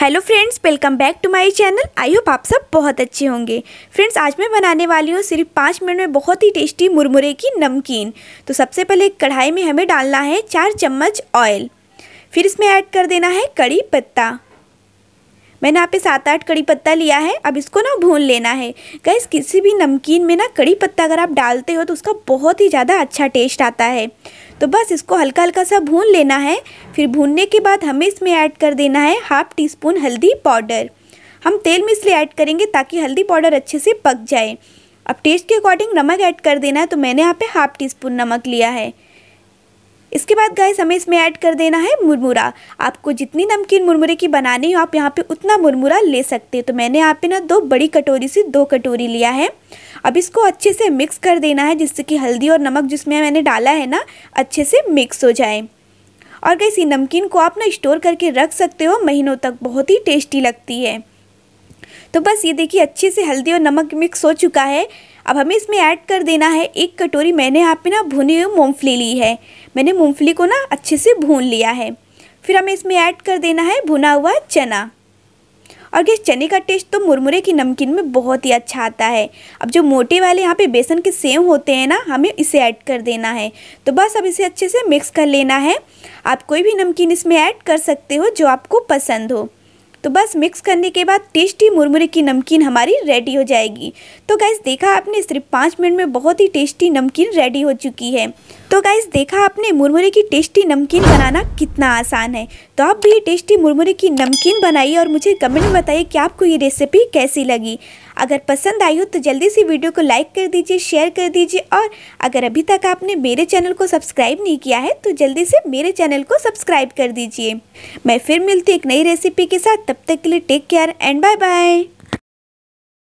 hello friends welcome back to my channel I hope आप सब बहुत अच्छे होंगे फ्रेंड्स आज मैं बनाने वाली हूँ सिर्फ पाँच मिनट में बहुत ही टेस्टी मुरमुरे की नमकीन तो सबसे पहले कढ़ाई में हमें डालना है चार चम्मच ऑयल फिर इसमें ऐड कर देना है कड़ी पत्ता मैंने यहाँ पे सात आठ कड़ी पत्ता लिया है अब इसको ना भून लेना है गैस किसी भी नमकीन में ना कड़ी पत्ता अगर आप डालते हो तो उसका बहुत ही ज़्यादा अच्छा टेस्ट आता है तो बस इसको हल्का हल्का सा भून लेना है फिर भूनने के बाद हमें इसमें ऐड कर देना है हाफ़ टी स्पून हल्दी पाउडर हम तेल में इसलिए ऐड करेंगे ताकि हल्दी पाउडर अच्छे से पक जाए अब टेस्ट के अकॉर्डिंग नमक ऐड कर देना है तो मैंने यहाँ पे हाफ़ टी स्पून नमक लिया है इसके बाद गाइस हमें इसमें ऐड कर देना है मुरमुरा आपको जितनी नमकीन मुरमुरे की बनानी हो आप यहाँ पे उतना मुरमुरा ले सकते हैं तो मैंने यहाँ पे ना दो बड़ी कटोरी से दो कटोरी लिया है अब इसको अच्छे से मिक्स कर देना है जिससे कि हल्दी और नमक जिसमें मैंने डाला है ना अच्छे से मिक्स हो जाए और गैस ये नमकीन को आप ना स्टोर करके रख सकते हो महीनों तक बहुत ही टेस्टी लगती है तो बस ये देखिए अच्छे से हल्दी और नमक मिक्स हो चुका है अब हमें इसमें ऐड कर देना है एक कटोरी मैंने यहाँ पे ना भुनी हुई मूँगफली ली है मैंने मूँगफली को ना अच्छे से भून लिया है फिर हमें इसमें ऐड कर देना है भुना हुआ चना और ये चने का टेस्ट तो मुरमुरे की नमकीन में बहुत ही अच्छा आता है अब जो मोटे वाले यहाँ पे बेसन के सेव होते हैं ना हमें इसे ऐड कर देना है तो बस अब इसे अच्छे से मिक्स कर लेना है आप कोई भी नमकीन इसमें ऐड कर सकते हो जो आपको पसंद हो तो बस मिक्स करने के बाद टेस्टी मुरमुरे की नमकीन हमारी रेडी हो जाएगी तो गाइज़ देखा आपने सिर्फ पाँच मिनट में बहुत ही टेस्टी नमकीन रेडी हो चुकी है तो गाइज़ देखा आपने मुरमुरे की टेस्टी नमकीन बनाना कितना आसान है तो आप भी टेस्टी मुरमुरे की नमकीन बनाइए और मुझे कमेंट में बताइए कि आपको ये रेसिपी कैसी लगी अगर पसंद आई हो तो जल्दी से वीडियो को लाइक कर दीजिए शेयर कर दीजिए और अगर अभी तक आपने मेरे चैनल को सब्सक्राइब नहीं किया है तो जल्दी से मेरे चैनल को सब्सक्राइब कर दीजिए मैं फिर मिलती एक नई रेसिपी के साथ तब तक के लिए take care and bye bye